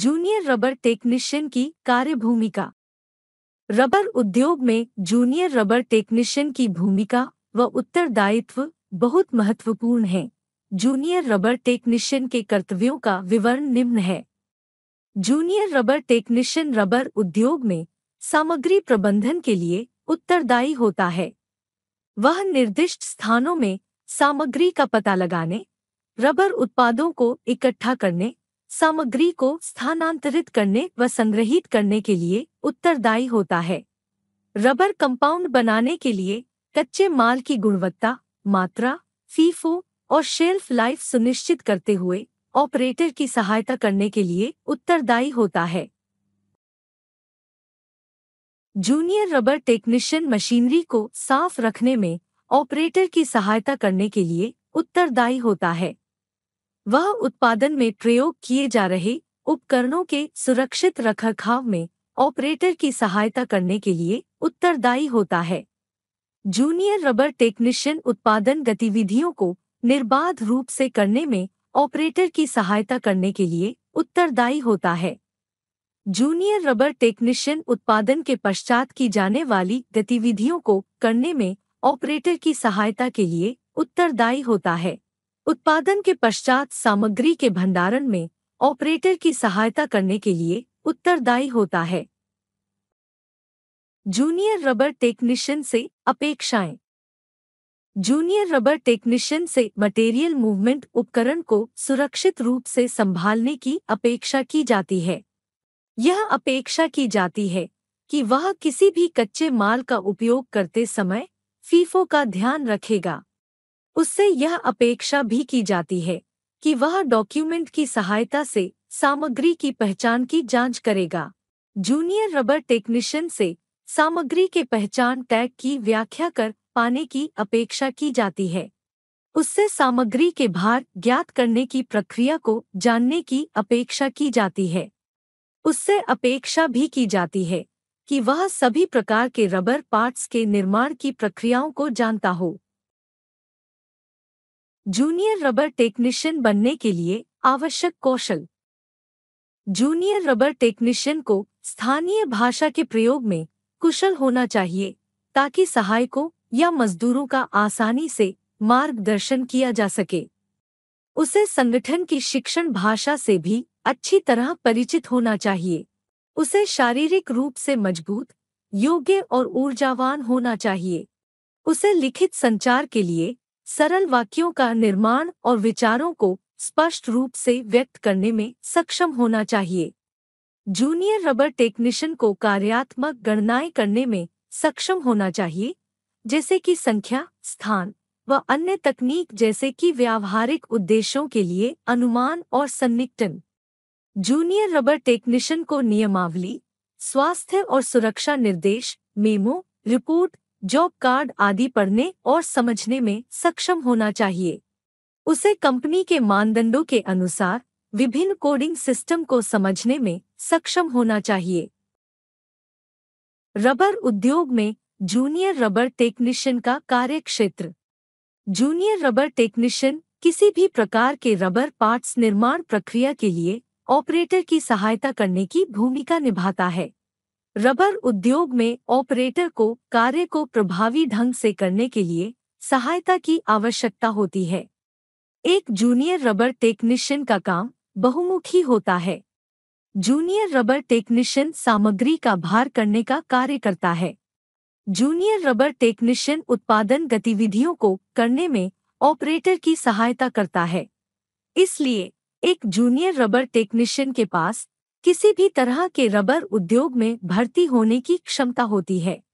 junior rubber technician की कार्यभूमिका rubber उद्योग में जूनियर रबर टेक्नीशियन की भूमिका व उत्तरदायित्व बहुत महत्वपूर्ण है जूनियर रबर टेक्नीशियन के कर्तव्यों का विवरण निम्न है जूनियर रबर टेक्नीशियन रबर उद्योग में सामग्री प्रबंधन के लिए उत्तरदायी होता है वह निर्दिष्ट स्थानों में सामग्री का पता लगाने रबर उत्पादों को इकट्ठा करने सामग्री को स्थानांतरित करने व संग्रहित करने के लिए उत्तरदायी होता है रबर कंपाउंड बनाने के लिए कच्चे माल की गुणवत्ता मात्रा फीफो और शेल्फ लाइफ सुनिश्चित करते हुए ऑपरेटर की सहायता करने के लिए उत्तरदायी होता है जूनियर रबर टेक्नीशियन मशीनरी को साफ रखने में ऑपरेटर की सहायता करने के लिए उत्तरदायी होता है वह उत्पादन में प्रयोग किए जा रहे उपकरणों के सुरक्षित रखरखाव में ऑपरेटर की सहायता करने के लिए उत्तरदायी होता है जूनियर रबर टेक्नीशियन उत्पादन गतिविधियों को निर्बाध रूप से करने में ऑपरेटर की सहायता करने के लिए उत्तरदायी होता है जूनियर रबर टेक्नीशियन उत्पादन के पश्चात की जाने वाली गतिविधियों को करने में ऑपरेटर की सहायता के लिए उत्तरदायी होता है उत्पादन के पश्चात सामग्री के भंडारण में ऑपरेटर की सहायता करने के लिए उत्तरदायी होता है जूनियर रबर टेक्नीशियन से अपेक्षाएं जूनियर रबर टेक्नीशियन से मटेरियल मूवमेंट उपकरण को सुरक्षित रूप से संभालने की अपेक्षा की जाती है यह अपेक्षा की जाती है कि वह किसी भी कच्चे माल का उपयोग करते समय फीफो का ध्यान रखेगा उससे यह अपेक्षा भी की जाती है कि वह डॉक्यूमेंट की सहायता से सामग्री की पहचान की जांच करेगा जूनियर रबर टेक्नीशियन से सामग्री के पहचान टैग की व्याख्या कर पाने की अपेक्षा की जाती है उससे सामग्री के भार ज्ञात करने की प्रक्रिया को जानने की अपेक्षा की जाती है उससे अपेक्षा भी की जाती है कि वह सभी प्रकार के रबर पार्ट्स के निर्माण की प्रक्रियाओं को जानता हो जूनियर रबर टेक्नीशियन बनने के लिए आवश्यक कौशल जूनियर रबर टेक्नीशियन को स्थानीय भाषा के प्रयोग में कुशल होना चाहिए ताकि सहायकों या मजदूरों का आसानी से मार्गदर्शन किया जा सके उसे संगठन की शिक्षण भाषा से भी अच्छी तरह परिचित होना चाहिए उसे शारीरिक रूप से मजबूत योग्य और ऊर्जावान होना चाहिए उसे लिखित संचार के लिए सरल वाक्यों का निर्माण और विचारों को स्पष्ट रूप से व्यक्त करने में सक्षम होना चाहिए जूनियर रबर टेक्नीशियन को कार्यात्मक गणनाएं करने में सक्षम होना चाहिए जैसे कि संख्या स्थान व अन्य तकनीक जैसे कि व्यावहारिक उद्देश्यों के लिए अनुमान और सन्निकटन जूनियर रबर टेक्नीशियन को नियमावली स्वास्थ्य और सुरक्षा निर्देश मेमो रिपोर्ट जॉब कार्ड आदि पढ़ने और समझने में सक्षम होना चाहिए उसे कंपनी के मानदंडों के अनुसार विभिन्न कोडिंग सिस्टम को समझने में सक्षम होना चाहिए रबर उद्योग में जूनियर रबर टेक्नीशियन का कार्य क्षेत्र जूनियर रबर टेक्नीशियन किसी भी प्रकार के रबर पार्ट्स निर्माण प्रक्रिया के लिए ऑपरेटर की सहायता करने की भूमिका निभाता है रबर उद्योग में ऑपरेटर को कार्य को प्रभावी ढंग से करने के लिए सहायता की आवश्यकता होती है एक जूनियर रबर टेक्नीशियन का काम बहुमुखी होता है जूनियर रबर टेक्नीशियन सामग्री का भार करने का कार्य करता है जूनियर रबर टेक्नीशियन उत्पादन गतिविधियों को करने में ऑपरेटर की सहायता करता है इसलिए एक जूनियर रबर टेक्नीशियन के पास किसी भी तरह के रबर उद्योग में भर्ती होने की क्षमता होती है